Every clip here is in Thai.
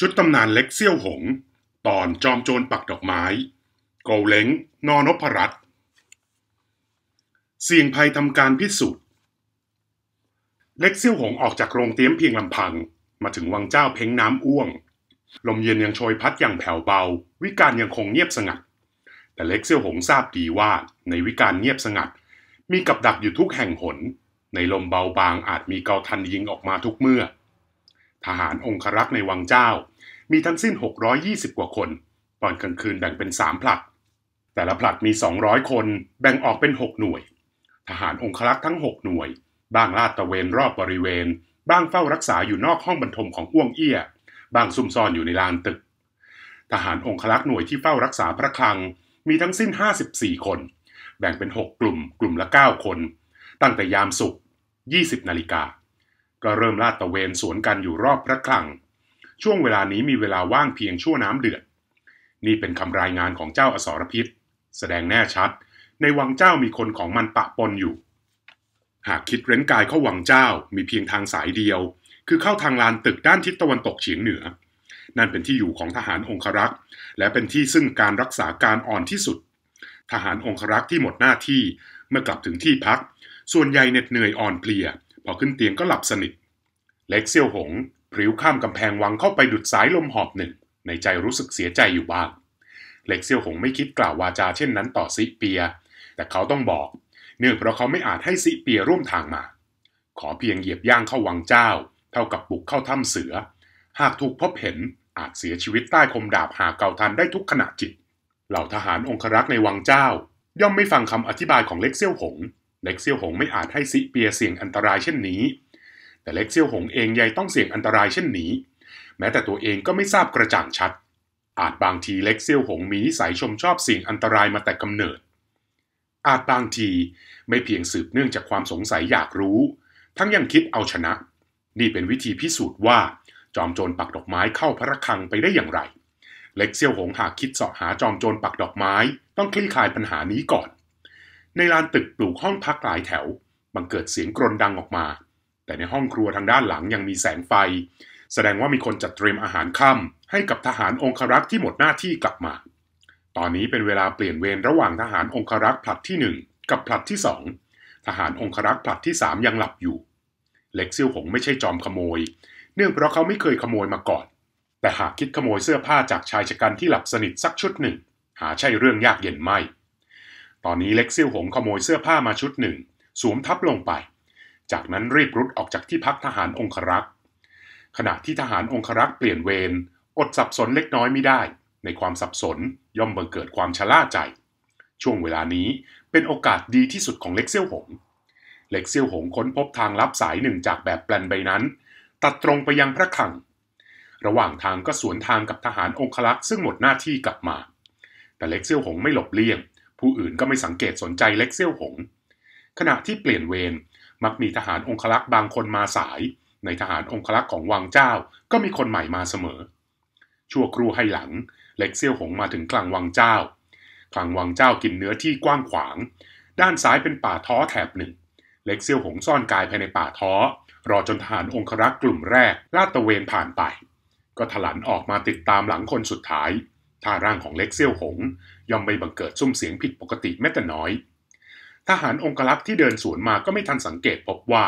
ชุดตำนานเล็กเซี่ยวหง ตอนจอมโจรปักดอกไม้โกเล้งนอนพรัตเสี่ยงภัยทำการพิสูจน์ เล็กเซี่ยวหงออกจากโรงเตี้ยมเพียงลำพัง มาถึงวังเจ้าเพ้งน้ำอ้วง ลมเย็นยังโชยพัดอย่างแผ่วเบา วิการยังคงเงียบสงัด แต่เล็กเซี่ยวหงทราบดีว่าในวิการเงียบสงัด มีกับดักอยู่ทุกแห่งหน ในลมเบาบางอาจมีเกาทันยิงออกมาทุกเมื่อทหารองครักษ์ในวังเจ้า มีทั้งสิ้น 620กว่าคน ตอนกลางคืนแบ่งเป็น3ผลัดแต่ละผลัดมี 200 คน แบ่งออกเป็น 6 หน่วย ทหารองครักษ์ทั้ง6หน่วยบ้างลาดตะเวนรอบบริเวณ บ้างเฝ้ารักษาอยู่นอกห้องบรรทมของอ้วงเอี้ยบ้างซุ่มซ่อนอยู่ในลานตึก ทหารองครักษ์หน่วยที่เฝ้ารักษาพระคลัง มีทั้งสิ้น 54 คน แบ่งเป็น 6 กลุ่ม กลุ่มละ9คน ตั้งแต่ยามสุก20 นาฬิกาก็เริ่มลาดตะเวนสวนกันอยู่รอบพระคลัง ช่วงเวลานี้มีเวลาว่างเพียงชั่วน้ำเดือด นี่เป็นคำรายงานของเจ้าอสรพิษ แสดงแน่ชัด ในวังเจ้ามีคนของมันปะปนอยู่ หากคิดเร้นกายเข้าวังเจ้ามีเพียงทางสายเดียว คือเข้าทางลานตึกด้านทิศตะวันตกเฉียงเหนือ นั่นเป็นที่อยู่ของทหารองครักษ์ และเป็นที่ซึ่งการรักษาการอ่อนที่สุด ทหารองครักษ์ที่หมดหน้าที่เมื่อกลับถึงที่พัก ส่วนใหญ่เหน็ดเหนื่อยอ่อนเพลียพอขึ้นเตียงก็หลับสนิท เล็กเซี่ยวหงพริ้วข้ามกำแพงวังเข้าไปดุดสายลมหอบหนึ่งในใจรู้สึกเสียใจอยู่บ้าง เล็กเซี่ยวหงไม่คิดกล่าววาจาเช่นนั้นต่อซิเปีย แต่เขาต้องบอกเนื่องเพราะเขาไม่อาจให้ ซิเปียร่วมทางมา ขอเพียงเหยียบย่างเข้าวังเจ้า เท่ากับบุกเข้าถ้ำเสือ หากถูกพบเห็นอาจเสียชีวิตใต้คมดาบหาเกาทันได้ทุกขณะจิตเหล่าทหารองครักษ์ในวังเจ้า ย่อมไม่ฟังคำอธิบายของเล็กเซี่ยวหงเล็กเซี่ยวหงไม่อาจให้ซิเปียเสี่ยงอันตรายเช่นนี้ แต่เล็กเซี่ยวหงเองยัยต้องเสี่ยงอันตรายเช่นนี้ แม้แต่ตัวเองก็ไม่ทราบกระจ่างชัด อาจบางทีเล็กเซี่ยวหงมีนิสัยชมชอบสิ่งอันตรายมาแต่กำเนิด อาจบางทีไม่เพียงสืบเนื่องจากความสงสัยอยากรู้ ทั้งยังคิดเอาชนะ นี่เป็นวิธีพิสูจน์ว่า จอมโจรปักดอกไม้เข้าพระคังไปได้อย่างไร เล็กเซี่ยวหงหากคิดเสาะหาจอมโจรปักดอกไม้ต้องคลี่คลายปัญหานี้ก่อนในลานตึกปลูกห้องพักหลายแถว บังเกิดเสียงกรนดังออกมา แต่ในห้องครัวทางด้านหลังยังมีแสงไฟ แสดงว่ามีคนจัดเตรียมอาหารค่ำให้กับทหารองครักษ์ที่หมดหน้าที่กลับมา ตอนนี้เป็นเวลาเปลี่ยนเวรระหว่างทหารองครักษ์ผลัดที่หนึ่งกับผลัดที่สองทหารองครักษ์ผลัดที่สามยังหลับอยู่เล็กซิ่วหงไม่ใช่จอมขโมย เนื่องเพราะเขาไม่เคยขโมยมาก่อน แต่หากคิดขโมยเสื้อผ้าจากชายชะกันที่หลับสนิทสักชุดหนึ่ง หาใช่เรื่องยากเย็นไม่ตอนนี้เล็กซิ่วหงขโมยเสื้อผ้ามาชุดหนึ่งสวมทับลงไป จากนั้นรีบรุดออกจากที่พักทหารองครักษ์ขณะที่ทหารองครักษ์เปลี่ยนเวรอดสับสนเล็กน้อยไม่ได้ ในความสับสนย่อมบังเกิดความชะล่าใจ ช่วงเวลานี้เป็นโอกาสดีที่สุดของเล็กเซี่ยวหง เล็กเซี่ยวหงค้นพบทางลับสายหนึ่งจากแบบแปลนใบนั้น ตัดตรงไปยังพระคลัง ระหว่างทางก็สวนทางกับทหารองคลักษ์ซึ่งหมดหน้าที่กลับมา แต่เล็กเซี่ยวหงไม่หลบเลี่ยงผู้อื่นก็ไม่สังเกตสนใจเล็กเซี่ยวหง ขณะที่เปลี่ยนเวรมักมีทหารองครักษ์บางคนมาสาย ในทหารองครักษ์ของวังเจ้าก็มีคนใหม่มาเสมอ ชั่วครูให้หลัง เล็กเซี่ยวหงมาถึงกลางวังเจ้ากลางวังเจ้ากินเนื้อที่กว้างขวางด้านซ้ายเป็นป่าท้อแถบหนึ่ง เล็กเซี่ยวหงซ่อนกายภายในป่าท้อรอจนทหารองครักษ์กลุ่มแรกลาดตะเวนผ่านไป ก็ถลันออกมาติดตามหลังคนสุดท้าย ท่าร่างของเล็กเซี่ยวหงย่อมไม่บังเกิดซุ้มเสียงผิดปกติแม้แต่น้อย ทหารองครักษ์ที่เดินสวนมาก็ไม่ทันสังเกตพบว่า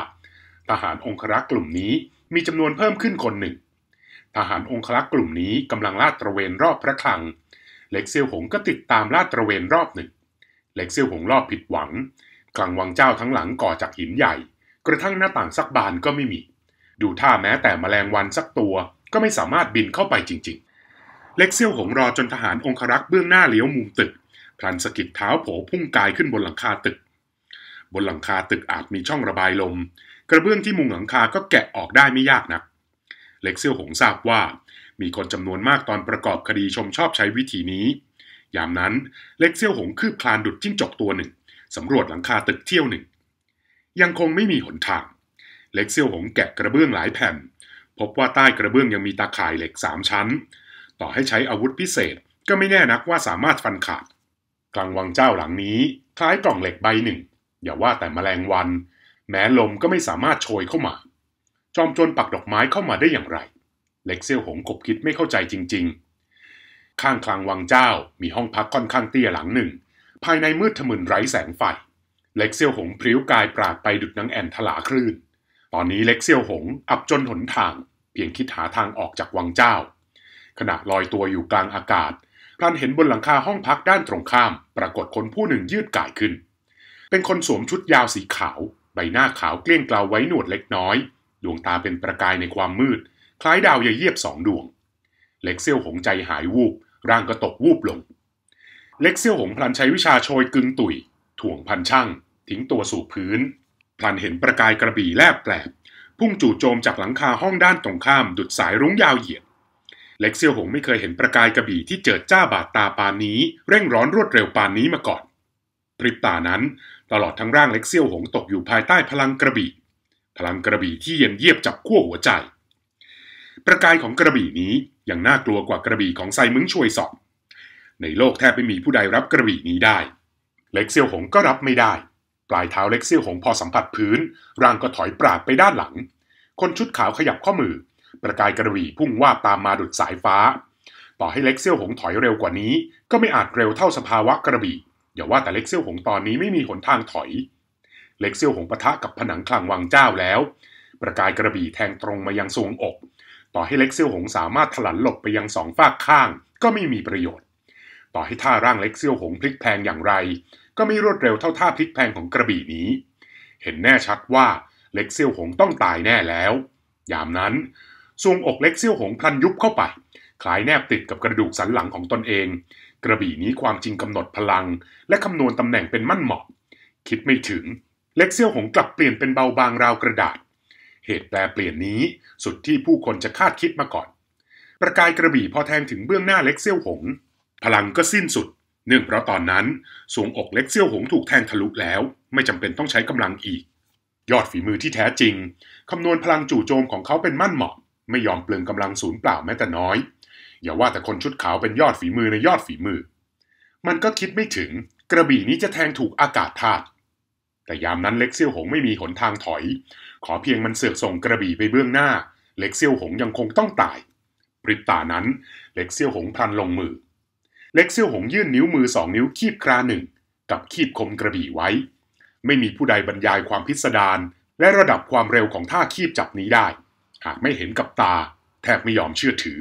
ทหารองครักษ์กลุ่มนี้มีจำนวนเพิ่มขึ้นคนหนึ่ง ทหารองครักษ์กลุ่มนี้กำลังลาดตระเวนรอบพระคลัง เล็กเซียวหงก็ติดตามลาดตระเวนรอบหนึ่ง เล็กเซียวหงรอบผิดหวังคลังวังเจ้าทั้งหลังก่อจากหินใหญ่ กระทั่งหน้าต่างสักบานก็ไม่มี ดูท่าแม้แต่มแมลงวันสักตัวก็ไม่สามารถบินเข้าไปจริงเล็กเซี่ยวหงรอจนทหารองครักษ์เบื้องหน้าเลี้ยวมุมตึกพลันสะกิดเท้าโผพุ่งกายขึ้นบนหลังคาตึก บนหลังคาตึกอาจมีช่องระบายลมกระเบื้องที่มุงหลังคาก็แกะออกได้ไม่ยากนะักเล็กเซี่ยวหงทราบว่า มีคนจำนวนมากตอนประกอบคดีชมชอบใช้วิธีนี้ ยามนั้นเล็กเซี่ยวหงคืบคลานดุดจิ้งจกตัวหนึ่งสำรวจหลังคาตึกเที่ยวหนึ่ง ยังคงไม่มีหนทาง เล็กเซี่ยวหงแกะกระเบื้องหลายแผ่น พบว่าใต้กระเบื้องยังมีตาข่ายเหล็กสามชั้นต่อให้ใช้อาวุธพิเศษก็ไม่แน่นักว่าสามารถฟันขาดกลางวังเจ้าหลังนี้คล้ายกล่องเหล็กใบหนึ่ง อย่าว่าแต่มแมลงวัน แม้ลมก็ไม่สามารถโชยเข้ามา จอมโจรปักดอกไม้เข้ามาได้อย่างไร เล็กเซี่ยวหงกบคิดไม่เข้าใจจริง ๆ ข้างกลางวังเจ้ามีห้องพักค่อนข้างเตี้ยหลังหนึ่ง ภายในมืดทะมึนไร้แสงไฟเล็กเซี่ยวหงพริ้วกายปราดไปดุดนางแอนทลาคลื่น ตอนนี้เล็กเซี่ยวหงอับจนหนทาง เพียงคิดหาทางออกจากวังเจ้าขณะลอยตัวอยู่กลางอากาศพลันเห็นบนหลังคาห้องพักด้านตรงข้าม ปรากฏคนผู้หนึ่งยืดกายขึ้น เป็นคนสวมชุดยาวสีขาว ใบหน้าขาวเกลี้ยงเกลาไว้หนวดเล็กน้อยดวงตาเป็นประกายในความมืด คล้ายดาวยาเยียบสองดวง เล็กเซี่ยวหงใจหายวูบร่างก็ตกวูบลง เล็กเซี่ยวหงพลันใช้วิชาโชยกึงตุยถ่วงพันช่างทิ้งตัวสู่พื้นพลันเห็นประกายกระบี่แลบแปลกพุ่งจู่โจมจากหลังคาห้องด้านตรงข้าม ดุดสายรุ้งยาวเหยียดเล็กเซียวหงไม่เคยเห็นประกายกระบี่ที่เจิดจ้าบาดตาปานนี้ เร่งร้อนรวดเร็วปานนี้มาก่อนพริบตานั้น ตลอดทั้งร่างเล็กเซียวหงตกอยู่ภายใต้พลังกระบี่พลังกระบี่ที่เย็นเยียบจับขั้วหัวใจ ประกายของกระบี่นี้ยังน่ากลัวกว่ากระบี่ของไซมึงช่วยสอบในโลกแทบไม่มีผู้ใดรับกระบี่นี้ได้ เล็กเซียวหงก็รับไม่ได้ ปลายเท้าเล็กเซียวหงพอสัมผัสพื้นร่างก็ถอยปราดไปด้านหลัง คนชุดขาวขยับข้อมือประกายกระวี่พุ่งว่าตามมาดุดสายฟ้า ต่อให้เล็กเซี่ยวหงถอยเร็วกว่านี้ ก็ไม่อาจเร็วเท่าสภาวะกระบี่ อย่าว่าแต่เล็กเซี่ยวหงตอนนี้ไม่มีหนทางถอย เล็กเซี่ยวหงปะทะกับผนังคลังวังเจ้าแล้ว ประกายกระบี่แทงตรงมายังทรงอก ต่อให้เล็กเซี่ยวหงสามารถถลันหลบไปยังสองฝากข้าง ก็ไม่มีประโยชน์ ต่อให้ท่าร่างเล็กเซี่ยวหงพลิกแพงอย่างไร ก็ไม่รวดเร็วเท่าท่าพลิกแพงของกระบี่นี้ เห็นแน่ชัดว่าเล็กเซี่ยวหงต้องตายแน่แล้ว ยามนั้นทรงอกเล็กเซี่ยวหงพลันยุบเข้าไปคลายแนบติดกับกระดูกสันหลังของตนเอง กระบี่นี้ความจริงกำหนดพลัง และคำนวณตำแหน่งเป็นมั่นเหมาะ คิดไม่ถึงเล็กเซี่ยวหงกลับเปลี่ยนเป็นเบาบางราวกระดาษ เหตุแปลเปลี่ยนนี้สุดที่ผู้คนจะคาดคิดมาก่อนประกายกระบี่พอแทง ถึงเบื้องหน้าเล็กเซี่ยวหง พลังก็สิ้นสุดเนื่องเพราะตอนนั้นสวงอกเล็กเซี่ยวหงถูกแทงทะลุแล้ว ไม่จำเป็นต้องใช้กำลังอีก ยอดฝีมือที่แท้จริง คำนวณพลังจู่โจมของเขาเป็นมั่นเหมาะไม่ยอมเปลืองกำลังศูนย์เปล่าแม้แต่น้อย อย่าว่าแต่คนชุดขาวเป็นยอดฝีมือในยอดฝีมือ มันก็คิดไม่ถึงกระบี่นี้จะแทงถูกอากาศธาตุ แต่ยามนั้นเล็กเซี่ยวหงไม่มีหนทางถอย ขอเพียงมันเสือกส่งกระบี่ไปเบื้องหน้า เล็กเซี่ยวหงยังคงต้องตาย ปริบตานั้น เล็กเซี่ยวหงพลันลงมือ เล็กเซี่ยวหงยื่นนิ้วมือสองนิ้วคีบคราหนึ่ง กับคีบคมกระบี่ไว้ ไม่มีผู้ใดบรรยายความพิสดารและระดับความเร็วของท่าคีบจับนี้ได้หากไม่เห็นกับตาแทบไม่ยอมเชื่อถือ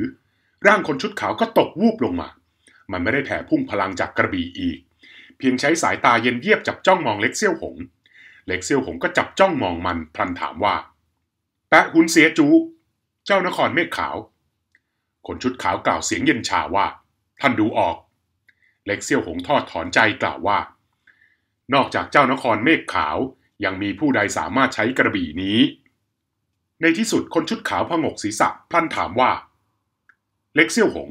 ร่างคนชุดขาวก็ตกวูบลงมา มันไม่ได้แผ่พุ่งพลังจากกระบี่อีก เพียงใช้สายตาเย็นเยียบจับจ้องมองเล็กเซี่ยวหง เล็กเซี่ยวหงก็จับจ้องมองมันพลันถามว่า แปะหุนเสียจูเจ้านครเมฆขาว คนชุดขาวกล่าวเสียงเย็นชาว่า ท่านดูออก เล็กเซี่ยวหงทอดถอนใจกล่าวว่า นอกจากเจ้านครเมฆขาวยังมีผู้ใดสามารถใช้กระบี่นี้ในที่สุดคนชุดขาวพงกศีรษะพลันถามว่าเล็กเซี่ยวหง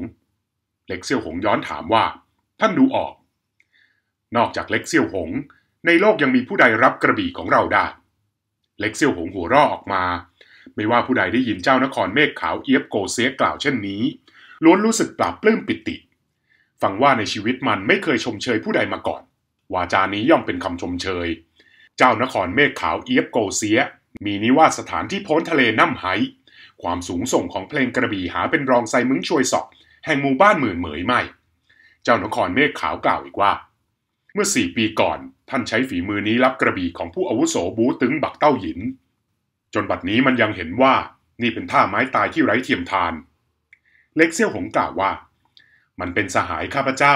เล็กเซี่ยวหงย้อนถามว่า ท่านดูออก นอกจากเล็กเซี่ยวหง ในโลกยังมีผู้ใดรับกระบี่ของเราได้ เล็กเซี่ยวหงหัวรอออกมา ไม่ว่าผู้ใดได้ยินเจ้านครเมฆขาวเอียบโกเซกล่าวเช่นนี้ล้วนรู้สึกปราบปลื้มปิติ ฟังว่าในชีวิตมันไม่เคยชมเชยผู้ใดมาก่อน วาจานี้ย่อมเป็นคำชมเชย เจ้านครเมฆขาวเอียบโกเซียมีนิวาสสถานที่พ้นทะเลน้ำไหความสูงส่งของเพลงกระบี่หาเป็นรองไซมึงช่วยสอกแห่งหมู่บ้านหมื่นเหมยใหม่ เจ้านครเมฆขาวกล่าวอีกว่า เมื่อสี่ปีก่อนท่านใช้ฝีมือนี้รับกระบี่ของผู้อาวุโสบูตึงบักเต้าหยิน จนบัดนี้มันยังเห็นว่านี่เป็นท่าไม้ตายที่ไร้เทียมทาน เล็กเซี่ยวหงกล่าวว่า มันเป็นสหายข้าพเจ้า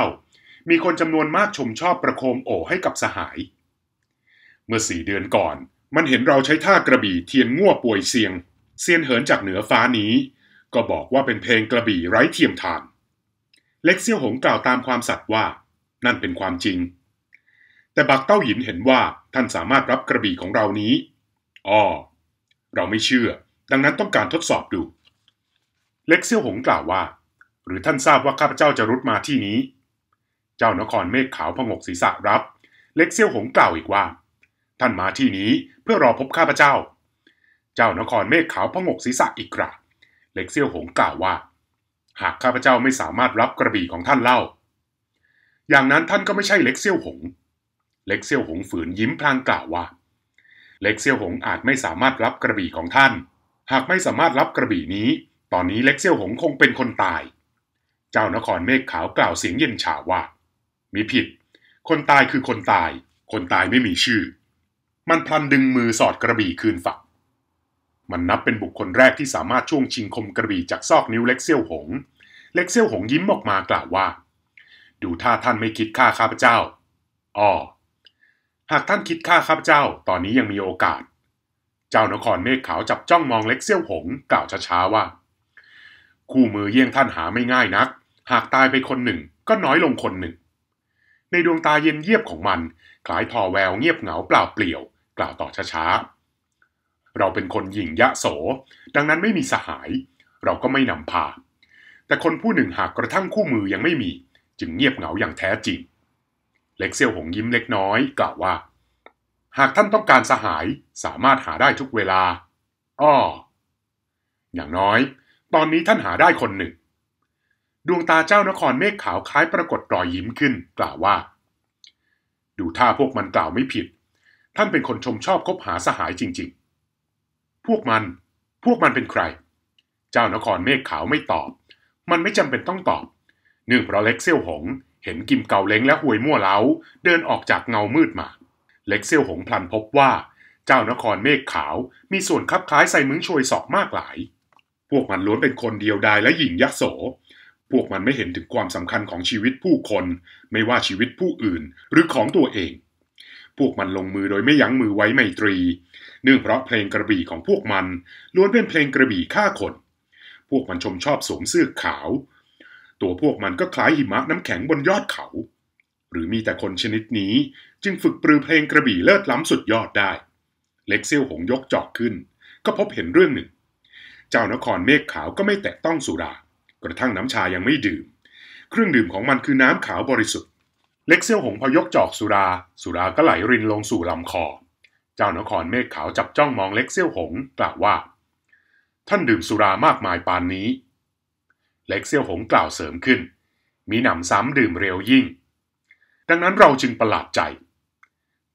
มีคนจำนวนมากชมชอบประโคมโอให้กับสหาย เมื่อสี่เดือนก่อนมันเห็นเราใช้ท่ากระบี่เทียนง่วป่วยเสียงเซียนเหินจากเหนือฟ้านี้ ก็บอกว่าเป็นเพลงกระบี่ไร้เทียมทานเล็กเซี่ยวหงกล่าวตามความสัตย์ว่า นั่นเป็นความจริง แต่บักเต้าหยินเห็นว่าท่านสามารถรับกระบี่ของเรานี้อ๋อเราไม่เชื่อ ดังนั้นต้องการทดสอบดู เล็กเซี่ยวหงกล่าวว่า หรือท่านทราบว่าข้าพเจ้าจะรุดมาที่นี้ เจ้านครเมฆขาวพงกศีรษะรับ เล็กเซี่ยวหงกล่าวอีกว่าท่านมาที่นี้เพื่อรอพบข้าพเจ้า เจ้านครเมฆขาวพงกศีรษะอีกกระเล็กเซี่ยวหงกล่าวว่า หากข้าพเจ้าไม่สามารถรับกระบี่ของท่านเล่า อย่างนั้นท่านก็ไม่ใช่เล็กเซี่ยวหง เล็กเซี่ยวหงฝืนยิ้มพลางกล่าวว่า เล็กเซี่ยวหงอาจไม่สามารถรับกระบี่ของท่าน หากไม่สามารถรับกระบี่นี้ ตอนนี้เล็กเซี่ยวหงคงเป็นคนตาย เจ้านครเมฆขาวกล่าวเสียงเย็นฉาว่า มีผิด คนตายคือคนตาย คนตายไม่มีชื่อมันพลันดึงมือสอดกระบี่คืนฝัก มันนับเป็นบุคคลแรกที่สามารถช่วงชิงคมกระบี่จากซอกนิ้วเล็กเซี่ยวหง เล็กเซี่ยวหงยิ้มออกมากล่าวว่า ดูท่าท่านไม่คิดฆ่าข้าพเจ้าอ้อหากท่านคิดฆ่าข้าพเจ้า ตอนนี้ยังมีโอกาส เจ้านครเมฆขาวจับจ้องมองเล็กเซี่ยวหงกล่าวช้าๆว่า คู่มือเยี่ยงท่านหาไม่ง่ายนัก หากตายไปคนหนึ่งก็น้อยลงคนหนึ่ง ในดวงตาเย็นเยียบของมัน คล้ายทอแววเงียบเหงาเปล่าเปลี่ยวกล่าวต่อช้าๆ เราเป็นคนหยิ่งยะโส ดังนั้นไม่มีสหาย เราก็ไม่นำพา แต่คนผู้หนึ่งหากกระทั่งคู่มือยังไม่มี จึงเงียบเหงาอย่างแท้จริง เล็กเซียวหงยิ้มเล็กน้อยกล่าวว่า หากท่านต้องการสหายสามารถหาได้ทุกเวลา อ้อ อย่างน้อย ตอนนี้ท่านหาได้คนหนึ่ง ดวงตาเจ้านครเมฆขาวคล้ายปรากฏรอยยิ้มขึ้นกล่าวว่า ดูท่าพวกมันกล่าวไม่ผิดท่านเป็นคนชมชอบคบหาสหายจริงๆ พวกมัน พวกมันเป็นใคร เจ้านครเมฆขาวไม่ตอบ มันไม่จำเป็นต้องตอบเนื่องเพราะเล็กเซี่ยวหงเห็นกิมเกาเล้งและห่วยมั่วเล้าเดินออกจากเงามืดมา เล็กเซี่ยวหงพลันพบว่า เจ้านครเมฆขาวมีส่วนคลับคล้ายใส่มึงชวยสอบมากหลาย พวกมันล้วนเป็นคนเดียว ดายและหยิ่งยักษ์โส พวกมันไม่เห็นถึงความสำคัญของชีวิตผู้คน ไม่ว่าชีวิตผู้อื่นหรือของตัวเองพวกมันลงมือโดยไม่ยั้งมือไว้ไมตรี เนื่องเพราะเพลงกระบี่ของพวกมัน ล้วนเป็นเพลงกระบี่ฆ่าคน พวกมันชมชอบสวมเสื้อขาว ตัวพวกมันก็คล้ายหิมะน้ำแข็งบนยอดเขา หรือมีแต่คนชนิดนี้จึงฝึกปรือเพลงกระบี่เลิศล้ำสุดยอดได้ เล็กเซียวหงยกจอกขึ้น ก็พบเห็นเรื่องหนึ่ง เจ้านครเมฆขาวก็ไม่แตะต้องสุรา กระทั่งน้ำชายังไม่ดื่ม เครื่องดื่มของมันคือน้ำขาวบริสุทธิเล็กเซี่ยวหงพยกจอกสุรา สุราก็ไหลรินลงสู่ลำคอ เจ้านครเมฆขาวจับจ้องมองเล็กเซี่ยวหงกล่าวว่า ท่านดื่มสุรามากมายปานนี้ เล็กเซี่ยวหงกล่าวเสริมขึ้น มีหนำซ้ำดื่มเร็วยิ่ง ดังนั้นเราจึงประหลาดใจ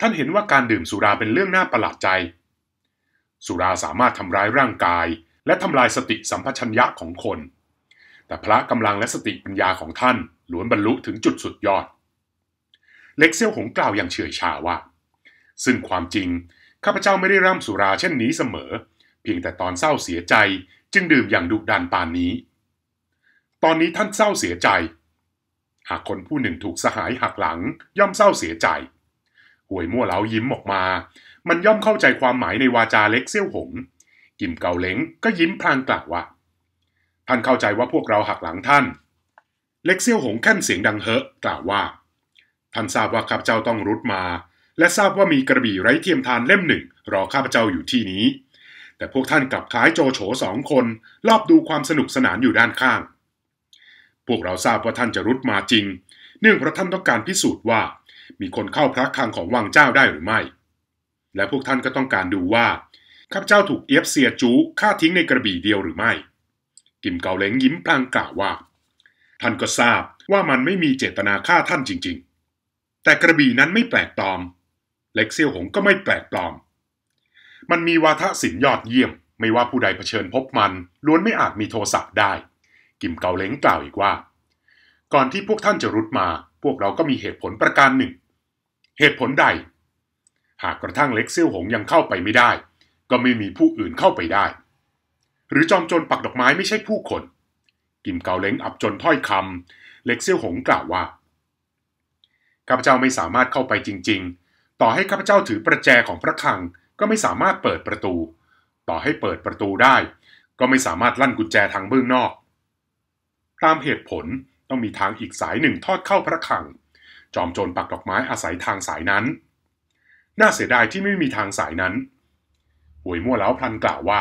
ท่านเห็นว่าการดื่มสุราเป็นเรื่องน่าประหลาดใจ สุราสามารถทำร้ายร่างกายและทำลายสติสัมปชัญญะของคน แต่พระกำลังและสติปัญญาของท่านล้วนบรรลุถึงจุดสุดยอดเล็กเซียวหงกล่าวอย่างเฉยชาว่า ซึ่งความจริง ข้าพเจ้าไม่ได้ร่ำสุราเช่นนี้เสมอ เพียงแต่ตอนเศร้าเสียใจจึงดื่มอย่างดุดันปานนี้ ตอนนี้ท่านเศร้าเสียใจ หากคนผู้หนึ่งถูกสหายหักหลัง ย่อมเศร้าเสียใจห่วยมั่วเล้ายิ้มออกมา มันย่อมเข้าใจความหมายในวาจาเล็กเซี่ยวหง กิมเกาเล้งก็ยิ้มพลางกล่าวว่า ท่านเข้าใจว่าพวกเราหักหลังท่าน เล็กเซี่ยวหงแค้นเสียงดังเฮอะ กล่าวว่าท่านทราบว่าข้าพเจ้าต้องรุดมาและทราบว่ามีกระบี่ไร้เทียมทานเล่มหนึ่ง รอข้าพเจ้าอยู่ที่นี้ แต่พวกท่านกลับคล้ายโจโฉสองคนรอบดูความสนุกสนานอยู่ด้านข้าง พวกเราทราบว่าท่านจะรุดมาจริง เนื่องเพราะท่านต้องการพิสูจน์ว่ามีคนเข้าพระคลังของวังเจ้าได้หรือไม่ และพวกท่านก็ต้องการดูว่าข้าพเจ้าถูกเอฟเซียจูฆ่าทิ้งในกระบี่เดียวหรือไม่ กิมเกาเล้งยิ้มพลางกล่าวว่า ท่านก็ทราบว่ามันไม่มีเจตนาฆ่าท่านจริงแต่กระบี่นั้นไม่แปลกปลอม เล็กเซียวหงก็ไม่แปลกปลอม มันมีวาทะศิลยอดเยี่ยม ไม่ว่าผู้ใดเผชิญพบมันล้วนไม่อาจมีโทสะได้ กิมเกาเล้งกล่าวอีกว่า ก่อนที่พวกท่านจะรุดมา พวกเราก็มีเหตุผลประการหนึ่ง เหตุผลใด หากกระทั่งเล็กเซียวหงยังเข้าไปไม่ได้ ก็ไม่มีผู้อื่นเข้าไปได้ หรือจอมโจรปักดอกไม้ไม่ใช่ผู้คน กิมเกาเล้งอับจนถ้อยคำเล็กเซียวหงกล่าวว่าข้าพเจ้าไม่สามารถเข้าไปจริงๆ ต่อให้ข้าพเจ้าถือประแจของพระคลังก็ไม่สามารถเปิดประตู ต่อให้เปิดประตูได้ก็ไม่สามารถลั่นกุญแจทางเบื้องนอก ตามเหตุผลต้องมีทางอีกสายหนึ่งทอดเข้าพระคลัง จอมโจรปักดอกไม้อาศัยทางสายนั้น น่าเสียดายที่ไม่มีทางสายนั้นหวยมั่วแล้วพลันกล่าวว่า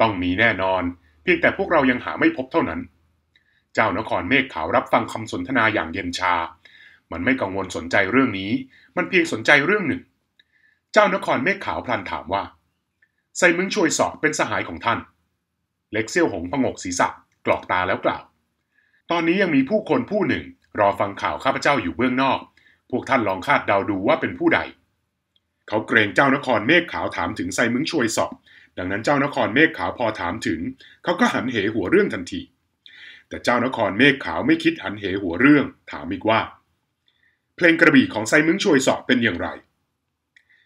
ต้องมีแน่นอนเพียงแต่พวกเรายังหาไม่พบเท่านั้น เจ้านครเมฆขาวรับฟังคำสนทนาอย่างเย็นชามันไม่กังวลสนใจเรื่องนี้ มันเพียงสนใจเรื่องหนึ่ง เจ้านครเมฆขาวพลันถามว่า ไซมึงช่วยสอบเป็นสหายของท่าน เล็กเซี่ยวหงพงกศีรษะกรอกตาแล้วกล่าว ตอนนี้ยังมีผู้คนผู้หนึ่ง รอฟังข่าวข้าพเจ้าอยู่เบื้องนอก พวกท่านลองคาดเดาดูว่าเป็นผู้ใด เขาเกรงเจ้านครเมฆขาวถามถึงไซมึงช่วยสอบดังนั้นเจ้านครเมฆขาวพอถามถึง เขาก็หันเหหัวเรื่องทันที แต่เจ้านครเมฆขาวไม่คิดหันเหหัวเรื่อง ถามอีกว่าเพลงกระบี่ของไซมึงช่วยสอบเป็นอย่างไร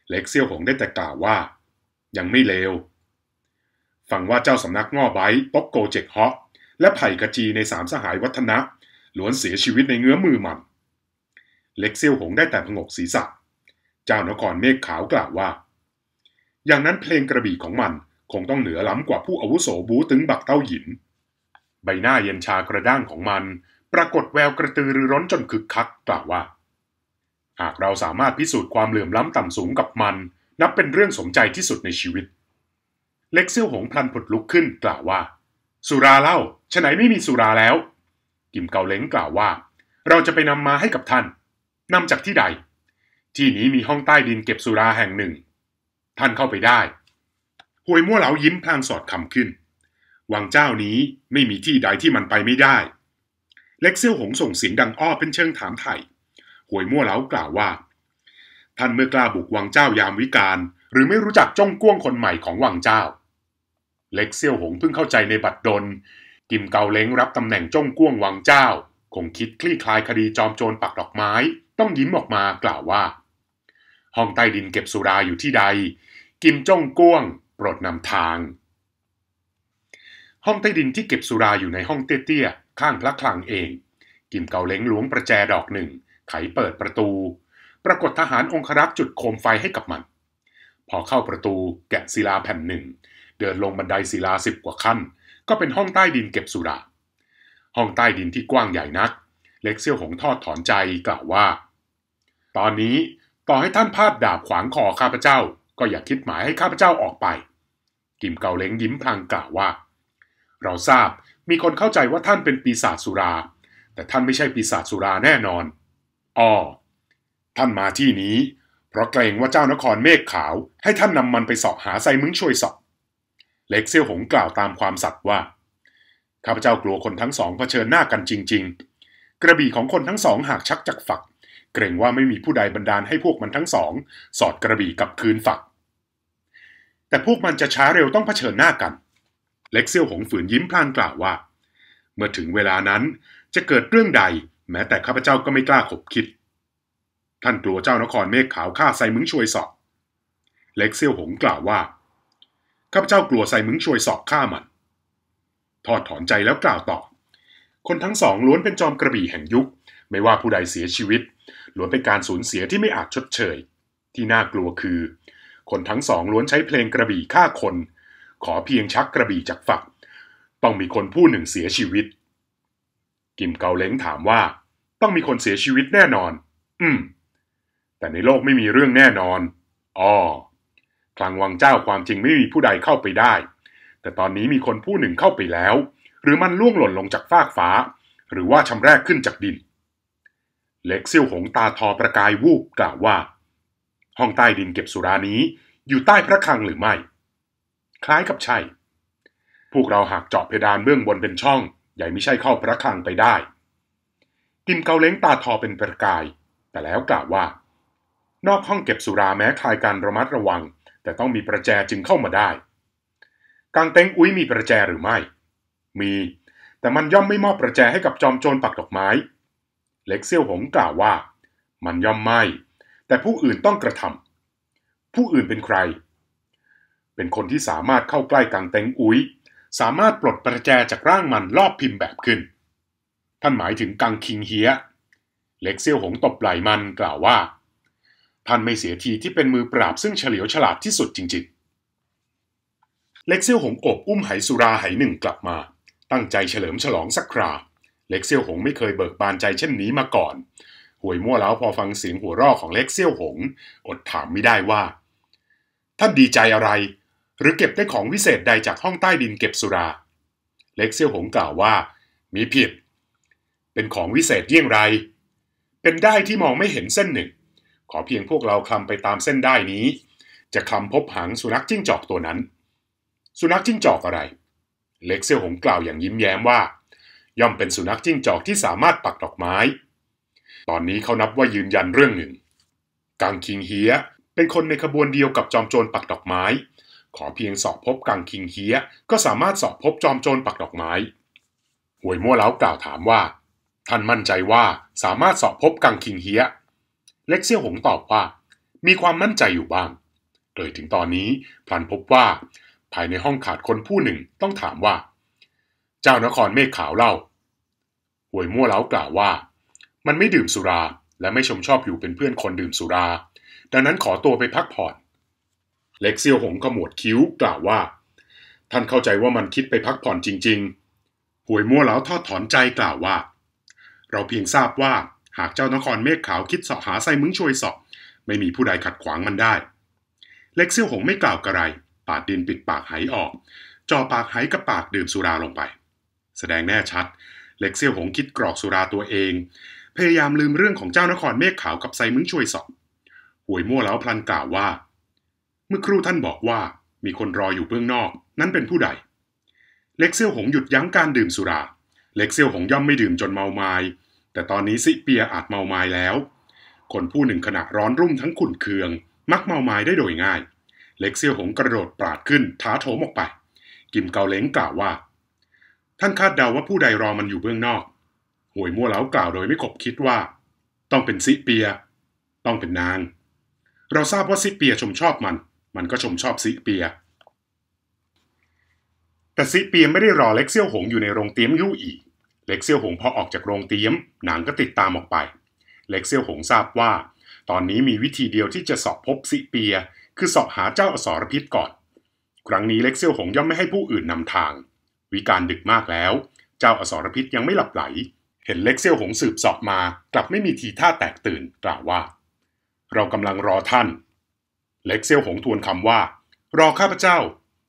เล็กเซียวหงได้แต่กล่าวว่า ยังไม่เลว ฟังว่าเจ้าสำนักง่อไบป๊อกโกเจกฮะและไผ่กะจีในสามสหายวัฒนะล้วนเสียชีวิตในเงื้อมือมัน เล็กเซียวหงได้แต่ผงกศีรษะเจ้านครเมฆขาวกล่าวว่า อย่างนั้นเพลงกระบี่ของมันคงต้องเหนือล้ำกว่าผู้อาวุโสบูตึงบักเต้าหยิน ใบหน้าเย็นชากระด้างของมันปรากฏแววกระตือรือร้นจนคึกคักกล่าวว่าหากเราสามารถพิสูจน์ความเหลื่อมล้ำต่ำสูงกับมัน นับเป็นเรื่องสมใจที่สุดในชีวิต เล็กเซี่ยวหงพลันผดลุกขึ้นกล่าวว่า สุราเล่าฉไหนไม่มีสุราแล้วกิมเกาเล้งกล่าวว่า เราจะไปนำมาให้กับท่านนำจากที่ใด ที่นี้มีห้องใต้ดินเก็บสุราแห่งหนึ่ง ท่านเข้าไปได้หวยมั่วเหลายิ้มพลางสอดคำขึ้นวังเจ้านี้ไม่มีที่ใดที่มันไปไม่ได้ เล็กเซี่ยวหงส่งเสียงดังอ้อเป็นเชิงถามไถ่หวยมั่วเล้ากล่าวว่าท่านเมื่อกล้าบุกวังเจ้ายามวิการ หรือไม่รู้จักจ้องก้วงคนใหม่ของวังเจ้า เล็กเซี่ยวหงเพิ่งเข้าใจในบัตรดลกิมเกาเล้งรับตำแหน่งจ้องก้วงวังเจ้า คงคิดคลี่คลายคดีจอมโจรปักดอกไม้ ต้องยิ้มออกมากล่าวว่า ห้องใต้ดินเก็บสุราอยู่ที่ใด กิมจ้องก้วงโปรดนำทาง ห้องใต้ดินที่เก็บสุราอยู่ในห้องเตี้ยๆข้างพระคลังเอง กิมเกาเล้งล้วงประแจดอกหนึ่งไขเปิดประตู ปรากฏทหารองครักษ์จุดโคมไฟให้กับมัน พอเข้าประตูแกะศิลาแผ่นหนึ่ง เดินลงบันไดศิลาสิบกว่าขั้น ก็เป็นห้องใต้ดินเก็บสุรา ห้องใต้ดินที่กว้างใหญ่นัก เล็กเซี่ยวหงทอดถอนใจกล่าวว่า ตอนนี้ต่อให้ท่านพาดดาบขวางคอข้าพเจ้าก็อย่าคิดหมายให้ข้าพเจ้าออกไป กิมเกาเล้งยิ้มพลางกล่าวว่า เราทราบมีคนเข้าใจว่าท่านเป็นปีศาจสุรา แต่ท่านไม่ใช่ปีศาจสุราแน่นอนอ๋อ ท่านมาที่นี้ เพราะเกรงว่าเจ้านครเมฆขาวให้ท่านนำมันไปสอบหาไซมึงช่วยสอบ เล็กเซี่ยวหงกล่าวตามความสัตย์ว่าข้าพเจ้ากลัวคนทั้งสองเผชิญหน้ากันจริงๆ กระบี่ของคนทั้งสองหากชักจากฝักเกรงว่าไม่มีผู้ใดบันดาลให้พวกมันทั้งสอง สอดกระบี่กับคืนฝัก แต่พวกมันจะช้าเร็วต้องเผชิญหน้ากัน เล็กเซี่ยวหงฝืนยิ้มพลางกล่าวว่า เมื่อถึงเวลานั้นจะเกิดเรื่องใดแม้แต่ข้าพเจ้าก็ไม่กล้าขบคิด ท่านกลัวเจ้านครเมฆขาวฆ่าไซมึงช่วยสอบเล็กเซี่ยวหงกล่าวว่าข้าพเจ้ากลัวไซมึงช่วยสอบฆ่ามัน ทอดถอนใจแล้วกล่าวต่อ คนทั้งสอง ล้วนเป็นจอมกระบี่แห่งยุค ไม่ว่าผู้ใดเสียชีวิต ล้วนเป็นการสูญเสียที่ไม่อาจชดเชย ที่น่ากลัวคือ คนทั้งสองล้วนใช้เพลงกระบี่ฆ่าคน ขอเพียงชักกระบี่จากฝัก ต้องมีคนผู้หนึ่งเสียชีวิต กิมเกาเล้งถามว่าต้องมีคนเสียชีวิตแน่นอน อืม แต่ในโลกไม่มีเรื่องแน่นอน อ๋อคลังวังเจ้าความจริงไม่มีผู้ใดเข้าไปได้ แต่ตอนนี้มีคนผู้หนึ่งเข้าไปแล้ว หรือมันล่วงหล่นลงจากฟากฟ้า หรือว่าชำแรกขึ้นจากดิน เล็กซิ่วหงตาทอประกายวูบกล่าวว่า ห้องใต้ดินเก็บสุรานี้อยู่ใต้พระคลังหรือไม่ คล้ายกับใช่ พวกเราหากเจาะเพดานเบื้องบนเป็นช่อง ใหญ่ไม่ใช่เข้าพระคลังไปได้กิมเกาเล้งตาทอเป็นประกาย แต่แล้วกล่าวว่า นอกห้องเก็บสุราแม้คลายการระมัดระวัง แต่ต้องมีประแจจึงเข้ามาได้กางเต็งอุ้ยมีประแจหรือไม่ มี แต่มันย่อมไม่มอบประแจให้กับจอมโจรปักดอกไม้ เล็กเซี่ยวหงกล่าวว่ามันย่อมไม่ แต่ผู้อื่นต้องกระทำ ผู้อื่นเป็นใคร เป็นคนที่สามารถเข้าใกล้กางเต็งอุ้ยสามารถปลดประแจจากร่างมันลอบพิมพ์แบบขึ้นท่านหมายถึงกังคิงเฮีย เล็กเซียวหงตบไหลมันกล่าวว่า ท่านไม่เสียทีที่เป็นมือปราบซึ่งเฉลียวฉลาดที่สุดจริงๆ เล็กเซียวหงอบอุ้มไหสุราไหหนึ่งกลับมา ตั้งใจเฉลิมฉลองสักคราเล็กเซียวหงไม่เคยเบิกบานใจเช่นนี้มาก่อนหวยมั่วแล้วพอฟังเสียงหัวรอกของเล็กเซี่ยวหง อดถามไม่ได้ว่า ท่านดีใจอะไร หรือเก็บได้ของวิเศษใดจากห้องใต้ดินเก็บสุรา เล็กเซี่ยวหงกล่าวว่ามีผิดเป็นของวิเศษเยี่ยงไร เป็นได้ที่มองไม่เห็นเส้นหนึ่ง ขอเพียงพวกเราคลำไปตามเส้นได้นี้ จะคลำพบหางสุนัขจิ้งจอกตัวนั้น สุนัขจิ้งจอกอะไร เล็กเซี่ยวหงกล่าวอย่างยิ้มแย้มว่า ย่อมเป็นสุนัขจิ้งจอกที่สามารถปักดอกไม้ ตอนนี้เขานับว่ายืนยันเรื่องหนึ่ง กังคิงเฮียเป็นคนในขบวนเดียวกับจอมโจรปักดอกไม้ ขอเพียงสอบพบกังคิงเฮียก็สามารถสอบพบจอมโจรปักดอกไม้หวยมั่วเล้ากล่าวถามว่าท่านมั่นใจว่าสามารถสอบพบกังคิงเฮียเล็กเซี่ยวหงตอบว่า มีความมั่นใจอยู่บ้าง โดยถึงตอนนี้พลันพบว่า ภายในห้องขาดคนผู้หนึ่งต้องถามว่า เจ้านครเมฆขาวเล่าหวยมั่วเล้ากล่าวว่า มันไม่ดื่มสุราและไม่ชมชอบอยู่เป็นเพื่อนคนดื่มสุรา ดังนั้นขอตัวไปพักผ่อน เล็กเซียวหงขมวดคิ้วกล่าวว่า ท่านเข้าใจว่ามันคิดไปพักผ่อนจริง ๆหวยมั่วเล้าทอดถอนใจกล่าวว่าเราเพียงทราบว่า หากเจ้านครเมฆขาวคิดสอบหาไซมึงช่วยสอบไม่มีผู้ใดขัดขวางมันได้ เล็กเซี่ยวหงไม่กล่าวกระไร ปาดดินปิดปากหายออกจ่อปากหายกับปากดื่มสุราลงไป แสดงแน่ชัด เล็กเซี่ยวหงคิดกรอกสุราตัวเอง พยายามลืมเรื่องของเจ้านครเมฆขาวกับไซมึงช่วยสอบหวยมั่วแล้วพลันกล่าวว่า เมื่อครู่ท่านบอกว่า มีคนรออยู่เบื้องนอก นั้นเป็นผู้ใด เล็กเซี่ยวหงหยุดยั้งการดื่มสุราเล็กเซียวหงย่อมไม่ดื่มจนเมาไมา้แต่ตอนนี้ซิเปียอาจเมาไม้แล้วคนผู้หนึ่งขณะร้อนรุ่มทั้งขุ่นเคือง มักเมาไม้ได้โดยง่าย เล็กเซียวหงกระโดดปราดขึ้นท้าโถมออกไป กิมเกาเล้งกล่าวว่า ท่านคาดเดาว่าผู้ใดรอมันอยู่เบื้องนอกหวยมั่วเล้ากล่าวโดยไม่ขบคิดว่า ต้องเป็นซิเปียต้องเป็นนางเราทราบว่าซิเปียชมชอบมัน มันก็ชมชอบซิเปียแต่ซิเปียมไม่ได้รอเล็กเซี่ยวหงอยู่ในโรงเตี๊ยมยู่อีก เล็กเซี่ยวหงพอออกจากโรงเตี๊ยมนางก็ติดตามออกไป เล็กเซี่ยวหงทราบว่าตอนนี้มีวิธีเดียวที่จะสอบพบซิเปีย คือสอบหาเจ้าอสรพิษก่อน ครั้งนี้เล็กเซี่ยวหงย่อมไม่ให้ผู้อื่นนำทาง วิการดึกมากแล้ว เจ้าอสรพิษยังไม่หลับไหล เห็นเล็กเซี่ยวหงสืบสอบมา กลับไม่มีทีท่าแตกตื่นกล่าวว่า เรากำลังรอท่าน เล็กเซี่ยวหงทวนคำว่า รอข้าพเจ้า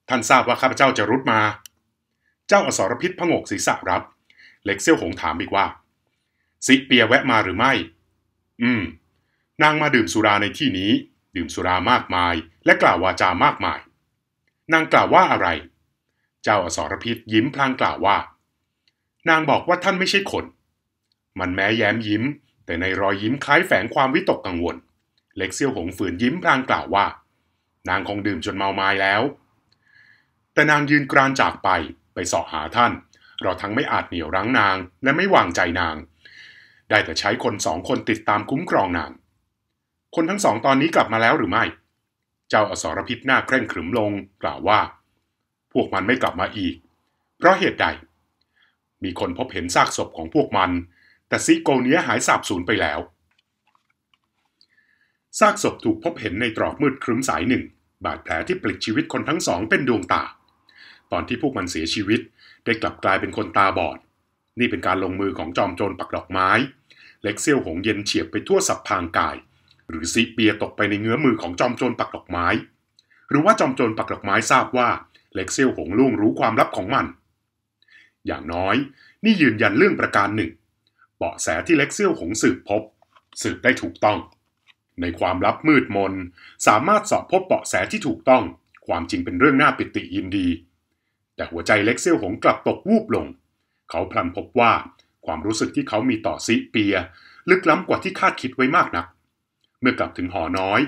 ท่านทราบว่าข้าพเจ้าจะรุดมา เจ้าอสรพิษพงกศีรษะรับ เล็กเซี่ยวหงถามอีกว่า สิเปียแวะมาหรือไม่ อืม นางมาดื่มสุราในที่นี้ ดื่มสุรามากมายและกล่าววาจามากมาย นางกล่าวว่าอะไร เจ้าอสรพิษยิ้มพลางกล่าวว่า นางบอกว่าท่านไม่ใช่คน มันแม้แย้มยิ้ม แต่ในรอยยิ้มคล้ายแฝงความวิตกกังวลเล็กเซี่ยวหงฝืนยิ้มพลางกล่าวว่า นางคงดื่มจนเมาไม้แล้วแต่นางยืนกรานจากไปไปสาะหาท่านเราทั้งไม่อาจเหนี่ยวรั้งนางและไม่วางใจนาง ได้แต่ใช้คนสองคนติดตามคุ้มครองนาง คนทั้งสองตอนนี้กลับมาแล้วหรือไม่ เจ้าอสรพิษหน้าเคร่งขรึมลงกล่าวว่า พวกมันไม่กลับมาอีก เพราะเหตุใด มีคนพบเห็นซากศพของพวกมัน แต่ซิโกเนียหายสาบสูญไปแล้วซากศพถูกพบเห็นในตรอกมืดครึ้มสายหนึ่ง บาดแผลที่ปลิดชีวิตคนทั้งสอง เป็นดวงตาอนที่พวกมันเสียชีวิตได้กลับกลายเป็นคนตาบอดนี่เป็นการลงมือของจอมโจรปักดอกไม้ เล็กเซียวหงเย็นเฉียบไปทั่วสับพางกาย หรือซีเปียตกไปในเงื้อมือของจอมโจรปักดอกไม้ หรือว่าจอมโจรปักดอกไม้ทราบว่าเล็กเซียวหงลุ่งรู้ความลับของมัน อย่างน้อย นี่ยืนยันเรื่องประการหนึ่งเบาะแสที่เล็กเซียวหงสืบพบ สืบได้ถูกต้อง ในความลับมืดมนสามารถสอบพบเบาะแสที่ถูกต้องความจริงเป็นเรื่องน่าปิติยินดีแต่หัวใจเล็กเซี่ยวหงกลับตกวูบลง เขาพลันพบว่าความรู้สึกที่เขามีต่อซิเปีย ลึกล้ำกว่าที่คาดคิดไว้มากนัก เมื่อกลับถึงหอน้อย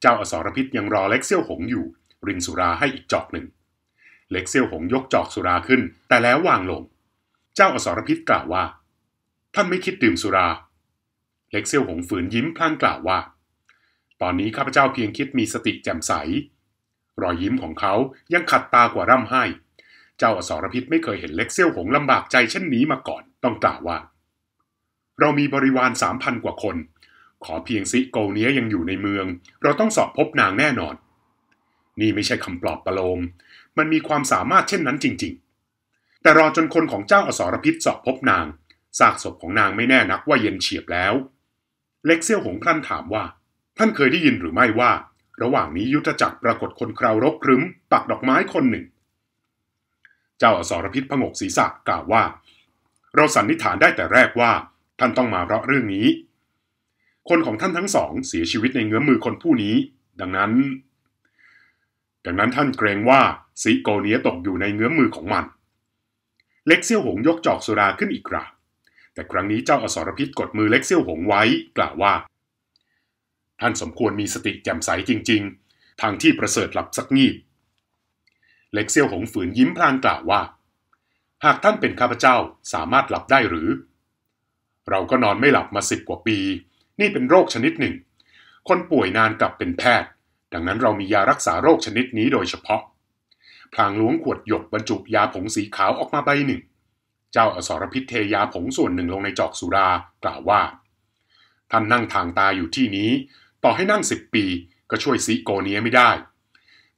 เจ้าอสรพิษยังรอเล็กเซี่ยวหงอยู่ รินสุราให้อีกจอกหนึ่ง เล็กเซี่ยวหงยกจอกสุราขึ้นแต่แล้ววางลง เจ้าอสรพิษกล่าวว่าท่านไม่คิดดื่มสุรา เล็กเซี่ยวหงฝืนยิ้มพลางกล่าวว่า ตอนนี้ข้าพเจ้าเพียงคิดมีสติแจ่มใส รอยยิ้มของเขายังขัดตากว่าร่ำไห้เจ้าอสรพิษไม่เคยเห็นเล็กเซี่ยวหงลำบากใจเช่นนี้มาก่อน ต้องกล่าวว่า เรามีบริวารสามพันกว่าคน ขอเพียงซิโกเนี้ยยังอยู่ในเมือง เราต้องสอบพบนางแน่นอน นี่ไม่ใช่คำปลอบประโลมมันมีความสามารถเช่นนั้นจริงๆ แต่รอจนคนของเจ้าอสรพิษสอบพบนางซากศพของนางไม่แน่นักว่าเย็นเฉียบแล้ว เล็กเซี่ยวหงพลันถามว่า ท่านเคยได้ยินหรือไม่ว่า ระหว่างนี้ยุทธจักรปรากฏคนคราวรกครึ้มปักดอกไม้คนหนึ่งเจ้าอสรพิษผงกศีรษะกล่าวว่า เราสันนิษฐานได้แต่แรกว่า ท่านต้องมาเพราะเรื่องนี้ คนของท่านทั้งสองเสียชีวิตในเงื้อมือคนผู้นี้ ดังนั้น ดังนั้นท่านเกรงว่าสีโกเนียตกอยู่ในเงื้อมือของมัน เล็กเซี่ยวหงยกจอกสุราขึ้นอีกราแต่ครั้งนี้เจ้าอสรพิษกดมือเล็กเซี่ยวหงไว้ กล่าวว่า ท่านสมควรมีสติแจ่มใสจริง ๆทางที่ประเสริฐหลับสักงีบเล็กเซียวหงฝืนยิ้มพลางกล่าวว่า หากท่านเป็นข้าพเจ้าสามารถหลับได้หรือ เราก็นอนไม่หลับมาสิบกว่าปี นี่เป็นโรคชนิดหนึ่ง คนป่วยนานกลับเป็นแพทย์ ดังนั้นเรามียารักษาโรคชนิดนี้โดยเฉพาะ พลางล้วงขวดหยกบรรจุยาผงสีขาวออกมาใบหนึ่ง เจ้าอสรพิษเทยาผงส่วนหนึ่งลงในจอกสุรา กล่าวว่า ท่านนั่งทางตาอยู่ที่นี้ ต่อให้นั่งสิบปี ก็ช่วยสีโกเนียไม่ได้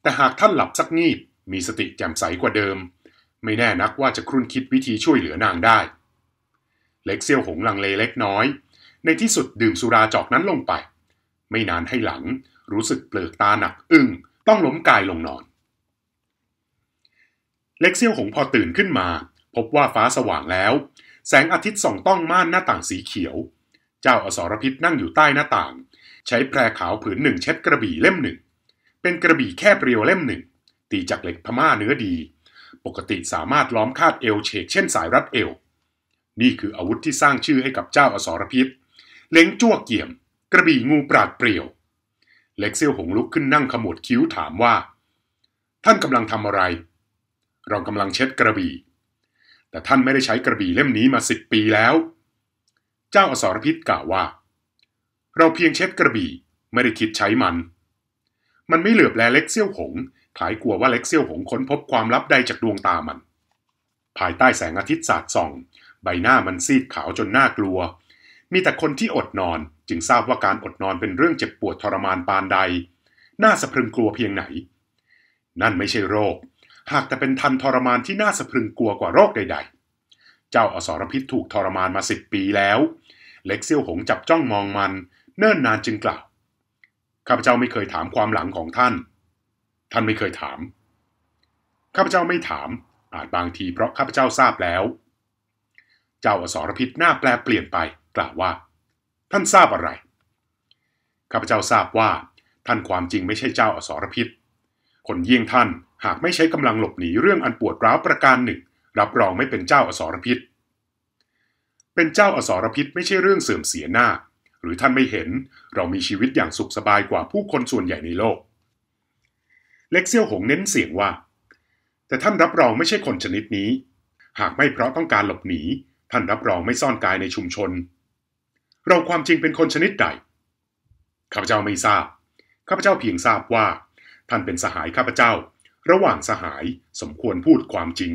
แต่หากท่านหลับสักงีบมีสติแจ่มใสกว่าเดิม ไม่แน่นักว่าจะครุ่นคิดวิธีช่วยเหลือนางได้ เล็กเซี่ยวหงลังเลเล็กน้อย ในที่สุดดื่มสุราจอกนั้นลงไป ไม่นานให้หลัง รู้สึกเปลือกตาหนักอึ้ง ต้องล้มกายลงนอน เล็กเซี่ยวหงพอตื่นขึ้นมาพบว่าฟ้าสว่างแล้ว แสงอาทิตย์ส่องต้องม่านหน้าต่างสีเขียว เจ้าอสรพิษนั่งอยู่ใต้หน้าต่าง ใช้แพรขาวผืนหนึ่ง เช็ดกระบี่เล่มหนึ่ง เป็นกระบี่แคบเรียวเล่มหนึ่งตีจากเหล็กพม่าเนื้อดี ปกติสามารถล้อมคาดเอวเฉก เช่นสายรัดเอวนี่คืออาวุธที่สร้างชื่อให้กับเจ้าอสรพิษ เล้งจ้วเกี่ยม กระบี่งูปราดเปรียว เล็กเซี่ยวหงลุกขึ้นนั่งขมวดคิ้วถามว่า ท่านกำลังทำอะไร เรากำลังเช็ดกระบี่แต่ท่านไม่ได้ใช้กระบี่เล่มนี้มาสิบปีแล้ว เจ้าอสรพิษกล่าวว่า เราเพียงเช็ดกระบี่ ไม่ได้คิดใช้มัน มันไม่เหลือบแลเล็กเซี่ยวหงคลายกลัวว่าเล็กเซียวหงค้นพบความลับใดจากดวงตามัน ภายใต้แสงอาทิตย์สาดส่อง ใบหน้ามันซีดขาวจนน่ากลัว มีแต่คนที่อดนอนจึงทราบว่าการอดนอนเป็นเรื่องเจ็บปวดทรมานปานใด น่าสะพรึงกลัวเพียงไหน นั่นไม่ใช่โรค หากแต่เป็นทันทรมานที่น่าสะพรึงกลัวกว่าโรคใด ๆ เจ้าอสรพิษถูกทรมานมาสิบปีแล้ว เล็กเซียวหงจับจ้องมองมัน เนิ่นนานจึงกล่าวข้าพเจ้าไม่เคยถามความหลังของท่านท่านไม่เคยถาม ข้าพเจ้าไม่ถาม อาจบางทีเพราะข้าพเจ้าทราบแล้ว เจ้าอสรพิษหน้าแปลเปลี่ยนไป กล่าวว่า ท่านทราบอะไร ข้าพเจ้าทราบว่า ท่านความจริงไม่ใช่เจ้าอสรพิษ คนเยี่ยงท่านหากไม่ใช้กำลังหลบหนีเรื่องอันปวดร้าวประการหนึ่ง รับรองไม่เป็นเจ้าอสรพิษ เป็นเจ้าอสรพิษไม่ใช่เรื่องเสื่อมเสียหน้า หรือท่านไม่เห็นเรามีชีวิตอย่างสุขสบายกว่าผู้คนส่วนใหญ่ในโลกเล็กเซี่ยวหงเน้นเสียงว่า แต่ท่านรับรองไม่ใช่คนชนิดนี้ หากไม่เพราะต้องการหลบหนี ท่านรับรองไม่ซ่อนกายในชุมชน เราความจริงเป็นคนชนิดใดข้าพเจ้าไม่ทราบข้าพเจ้าเพียงทราบว่า ท่านเป็นสหายข้าพเจ้า ระหว่างสหายสมควรพูดความจริง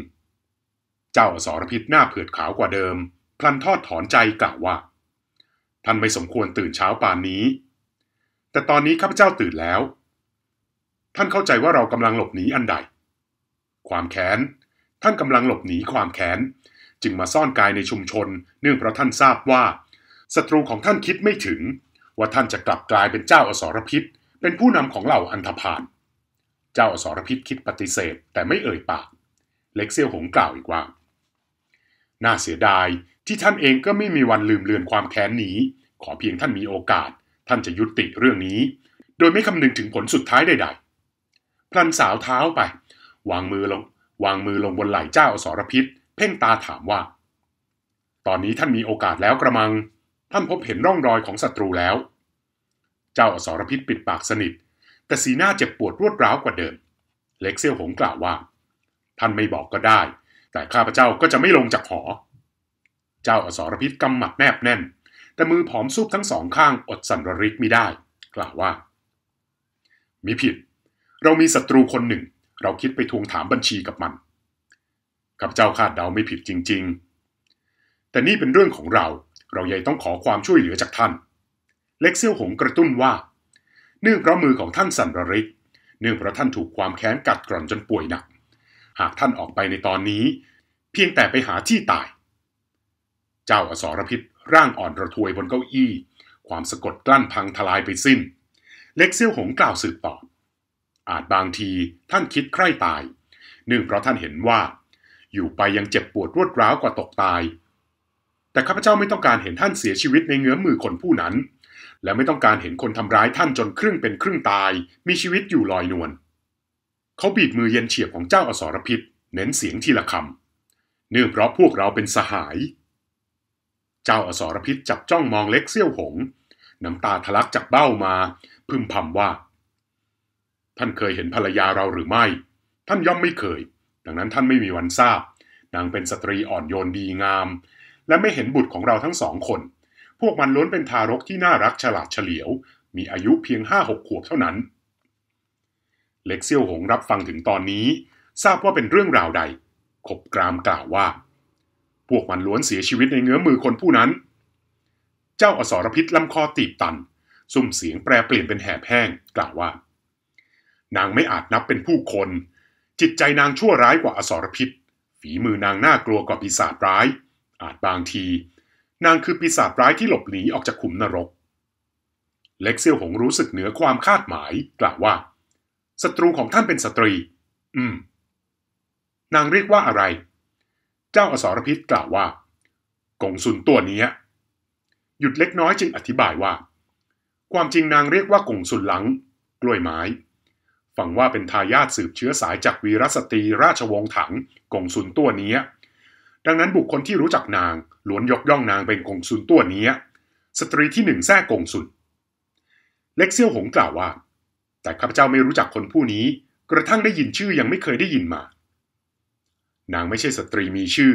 เจ้าสารพิษหน้าเผือดขาวกว่าเดิมพลันทอดถอนใจกล่าวว่าท่านไม่สมควรตื่นเช้าป่านนี้ แต่ตอนนี้ข้าพเจ้าตื่นแล้วท่านเข้าใจว่าเรากำลังหลบหนีอันใด ความแค้น ท่านกำลังหลบหนีความแค้น จึงมาซ่อนกายในชุมชน เนื่องเพราะท่านทราบว่าศัตรูของท่านคิดไม่ถึง ว่าท่านจะกลับกลายเป็นเจ้าอสรพิษ เป็นผู้นำของเหล่าอันธพาล เจ้าอสรพิษคิดปฏิเสธ แต่ไม่เอ่ยปาก เล็กเซียวหงกล่าวอีกว่า น่าเสียดายที่ท่านเองก็ไม่มีวันลืมเลือนความแค้นนี้ ขอเพียงท่านมีโอกาส ท่านจะยุติเรื่องนี้ โดยไม่คำนึงถึงผลสุดท้ายใดๆพลันสาวเท้าไป วางมือลง วางมือลงบนไหล่เจ้าอสรพิษเพ่งตาถามว่า ตอนนี้ท่านมีโอกาสแล้วกระมังท่านพบเห็นร่องรอยของศัตรูแล้ว เจ้าอสรพิษปิดปากสนิท แต่สีหน้าเจ็บปวดรวดร้าวกว่าเดิม เล็กเซี่ยวหงกล่าวว่า ท่านไม่บอกก็ได้ แต่ข้าพเจ้าก็จะไม่ลงจากหอเจ้าอสรพิษกำหมัดแนบแน่น แต่มือผอมซูบทั้งสองข้างอดสั่นระริกไม่ได้ กล่าวว่ามีผิดเรามีศัตรูคนหนึ่ง เราคิดไปทวงถามบัญชีกับมันข้าพเจ้าคาดเดาไม่ผิดจริงๆ แต่นี่เป็นเรื่องของเรา เราใหญ่ต้องขอความช่วยเหลือจากท่าน เล็กเซี่ยวหงกระตุ้นว่า เนื่องเพราะมือของท่านสันระริกเนื่องเพราะท่านถูกความแค้นกัดกร่อนจนป่วยหนัก หากท่านออกไปในตอนนี้ เพียงแต่ไปหาที่ตาย เจ้าอสรพิษร่างอ่อนระทวยบนเก้าอี้ ความสะกดกลั้นพังทลายไปสิ้น เล็กเซี่ยวหงกล่าวสืบต่ออาจบางทีท่านคิดใคร่ตายเนื่องเพราะท่านเห็นว่า อยู่ไปยังเจ็บปวดรวดร้าวกว่าตกตาย แต่ข้าพเจ้าไม่ต้องการเห็นท่านเสียชีวิตในเงื้อมมือคนผู้นั้น และไม่ต้องการเห็นคนทำร้ายท่านจนครึ่งเป็นครึ่งตายมีชีวิตอยู่ลอยนวลเขาบีบมือเย็นเฉียบของเจ้าอสรพิษเน้นเสียงทีละคำเนื่องเพราะพวกเราเป็นสหาย เจ้าอสรพิษจับจ้องมองเล็กเซี่ยวหง น้ำตาทะลักจากเบ้ามา พึมพำว่าท่านเคยเห็นภรรยาเราหรือไม่ ท่านย่อมไม่เคย ดังนั้นท่านไม่มีวันทราบ นางเป็นสตรีอ่อนโยนดีงาม และไม่เห็นบุตรของเราทั้งสองคน พวกมันล้วนเป็นทารกที่น่ารักฉลาดเฉลียว มีอายุเพียงห้าหกขวบเท่านั้น เล็กเซี่ยวหงรับฟังถึงตอนนี้ ทราบว่าเป็นเรื่องราวใด ขบกรามกล่าวว่า พวกมันล้วนเสียชีวิตในเงื้อมือคนผู้นั้น เจ้าอสรพิษลำคอตีบตันซุ่มเสียงแปรเปลี่ยนเป็นแหบแห้งกล่าวว่านางไม่อาจนับเป็นผู้คน จิตใจนางชั่วร้ายกว่าอสรพิษ ฝีมือนางน่ากลัวกว่าปีศาจร้าย อาจบางที นางคือปีศาจร้ายที่หลบหนีออกจากขุมนรก เล็กเซียวหงรู้สึกเหนือความคาดหมาย กล่าวว่าศัตรูของท่านเป็นสตรี อืม นางเรียกว่าอะไร เจ้าอสรพิษกล่าวว่ากงสุนตัวนี้หยุดเล็กน้อยจึงอธิบายว่า ความจริงนางเรียกว่ากงสุนหลัง กล้วยไม้ฟังว่าเป็นทายาทสืบเชื้อสายจากวีรสตรีราชวงศ์ถังกงซุนตัวนี้ดังนั้นบุคคลที่รู้จักนางล้วนยกย่องนางเป็นกงซุนตัวนี้สตรีที่หนึ่งแท้กงซุน เล็กเซี่ยวหงกล่าวว่า แต่ข้าพเจ้าไม่รู้จักคนผู้นี้ กระทั่งได้ยินชื่อยังไม่เคยได้ยินมา นางไม่ใช่สตรีมีชื่อ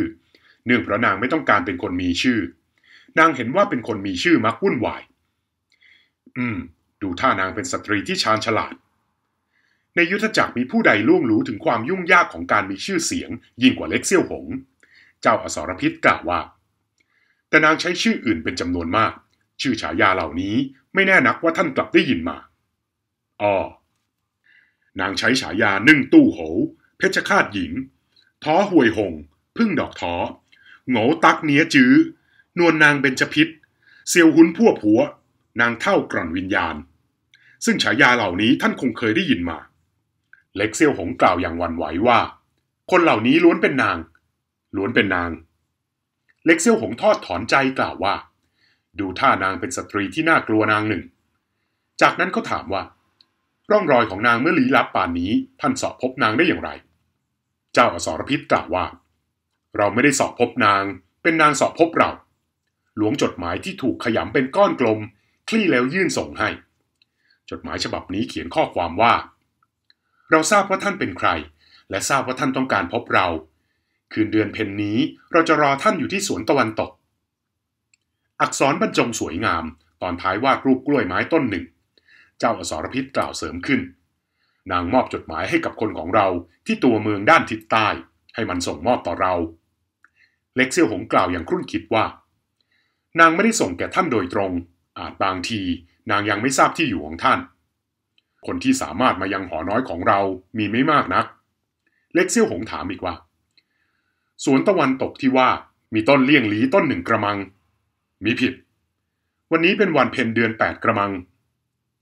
เนื่องเพราะนางไม่ต้องการเป็นคนมีชื่อ นางเห็นว่าเป็นคนมีชื่อมักวุ่นวายอืม ดูท่านางเป็นสตรีที่ชาญฉลาดในยุทธจักรมีผู้ใดล่วงรู้ถึงความยุ่งยากของการมีชื่อเสียง ยิ่งกว่าเล็กเซี่ยวหง เจ้าอสรพิษกล่าวว่า แต่นางใช้ชื่ออื่นเป็นจำนวนมาก ชื่อฉายาเหล่านี้ไม่แน่นักว่าท่านกลับได้ยินมาอ๋อนางใช้ฉายานึ่งตู้โห เพชรคาดหญิง ท้อห่วยหง พึ่งดอกท้อโงตักเนี้ยจื้อ นวลนางเบญจพิษเซียวหุนพั่วผัว นางเท่ากร่อนวิญญาณ ซึ่งฉายาเหล่านี้ท่านคงเคยได้ยินมาเล็กเซียวหงกล่าวอย่างวันไหวว่า คนเหล่านี้ล้วนเป็นนาง ล้วนเป็นนาง เล็กเซียวหงทอดถอนใจกล่าวว่า ดูท่านางเป็นสตรีที่น่ากลัวนางหนึ่ง จากนั้นเขาถามว่า ร่องรอยของนางเมื่อลี้ลับป่านนี้ ท่านสอบพบนางได้อย่างไร เจ้าอสรพิษกล่าวว่า เราไม่ได้สอบพบนาง เป็นนางสอบพบเรา หลวงจดหมายที่ถูกขยำเป็นก้อนกลม คลี่แล้วยื่นส่งให้ จดหมายฉบับนี้เขียนข้อความว่าเราทราบว่าท่านเป็นใคร และทราบว่าท่านต้องการพบเรา คืนเดือนเพ็ญนนี้เราจะรอท่านอยู่ที่สวนตะวันตก อักษรบรรจงสวยงามตอนท้ายวาดรูปกล้วยไม้ต้นหนึ่ง เจ้าอสรพิษกล่าวเสริมขึ้น นางมอบจดหมายให้กับคนของเราที่ตัวเมืองด้านทิศใต้ ให้มันส่งมอบต่อเรา เล็กเซียวหงกล่าวอย่างครุ่นคิดว่า นางไม่ได้ส่งแก่ท่านโดยตรง อาจบางที นางยังไม่ทราบที่อยู่ของท่านคนที่สามารถมายังหอน้อยของเรามีไม่มากนัก เล็กเซี่ยวหงถามอีกว่าสวนตะวันตกที่ว่ามีต้นเลี่ยงหลีต้นหนึ่งกระมัง มีผิด วันนี้เป็นวันเพ็ญเดือนแปดกระมัง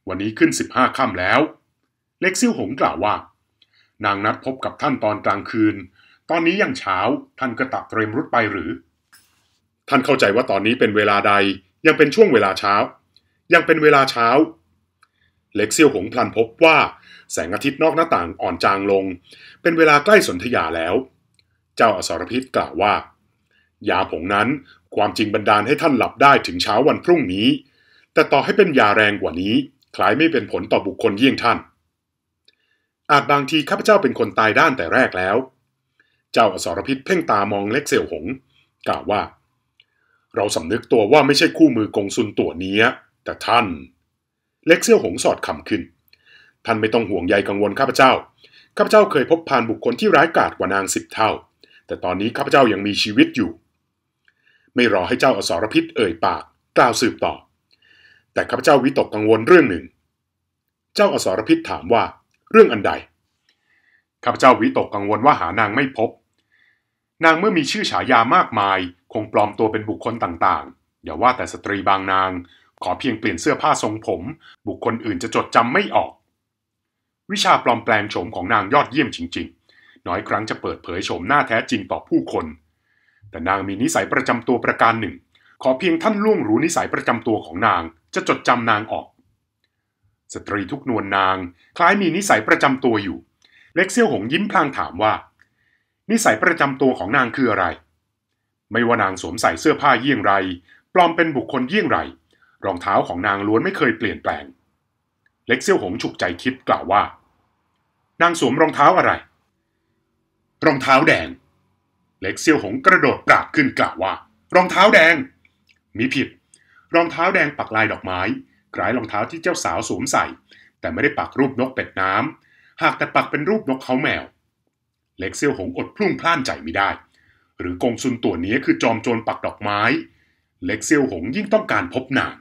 วันนี้ขึ้นสิบห้าค่ำแล้ว เล็กซิ่วหงกล่าวว่า นางนัดพบกับท่านตอนกลางคืน ตอนนี้ยังเช้า ท่านกระตับเตรียมรุดไปหรือ ท่านเข้าใจว่าตอนนี้เป็นเวลาใด ยังเป็นช่วงเวลาเช้า ยังเป็นเวลาเช้าเล็กเซียวหงพลันพบว่าแสงอาทิตย์นอกหน้าต่างอ่อนจางลง เป็นเวลาใกล้สนธยาแล้ว เจ้าอสรพิษกล่าวว่ายาผงนั้นความจริงบันดาลให้ท่านหลับได้ถึงเช้าวันพรุ่งนี้ แต่ต่อให้เป็นยาแรงกว่านี้ คล้ายไม่เป็นผลต่อบุคคลเยี่ยงท่าน อาจบางทีข้าพเจ้าเป็นคนตายด้านแต่แรกแล้ว เจ้าอสรพิษเพ่งตามองเล็กเซียวหง กล่าวว่า เราสำนึกตัวว่าไม่ใช่คู่มือกงซุนตัวเนี้ยแต่ท่านเล็กเซี่ยวหงสอดคำขึ้น ท่านไม่ต้องห่วงใยกังวลข้าพเจ้า ข้าพเจ้าเคยพบผ่านบุคคลที่ร้ายกาจกว่านางสิบเท่า แต่ตอนนี้ข้าพเจ้ายังมีชีวิตอยู่ ไม่รอให้เจ้าอสรพิษเอ่ยปากกล่าวสืบต่อ แต่ข้าพเจ้าวิตกกังวลเรื่องหนึ่ง เจ้าอสรพิษถามว่า เรื่องอันใด ข้าพเจ้าวิตกกังวลว่าหานางไม่พบ นางเมื่อมีชื่อฉายามากมาย คงปลอมตัวเป็นบุคคลต่างๆ อย่าว่าแต่สตรีบางนางขอเพียงเปลี่ยนเสื้อผ้าทรงผม บุคคลอื่นจะจดจำไม่ออก วิชาปลอมแปลงโฉมของนางยอดเยี่ยมจริงๆ น้อยครั้งจะเปิดเผยโฉมหน้าแท้จริงต่อผู้คน แต่นางมีนิสัยประจำตัวประการหนึ่ง ขอเพียงท่านล่วงรู้นิสัยประจำตัวของนางจะจดจำนางออก สตรีทุกนวลนนางคล้ายมีนิสัยประจำตัวอยู่ เล็กเซี่ยวหงยิ้มพลางถามว่า นิสัยประจำตัวของนางคืออะไร ไม่ว่านางสวมใส่เสื้อผ้าเยี่ยงไร ปลอมเป็นบุคคลเยี่ยงไรรองเท้าของนางล้วนไม่เคยเปลี่ยนแปลง เล็กเซี่ยวหงฉุกใจคิดกล่าวว่า นางสวมรองเท้าอะไร รองเท้าแดง เล็กเซี่ยวหงกระโดดปราบขึ้นกล่าวว่า รองเท้าแดง มีผิด รองเท้าแดงปักลายดอกไม้คล้ายรองเท้าที่เจ้าสาวสวมใส่ แต่ไม่ได้ปักรูปนกเป็ดน้ำ หากแต่ปักเป็นรูปนกเขาแมว เล็กเซี่ยวหงอดพลุ่งพล่านใจไม่ได้ หรือกงซุนตัวนี้คือจอมโจรปักดอกไม้ เล็กเซี่ยวหงยิ่งต้องการพบนาง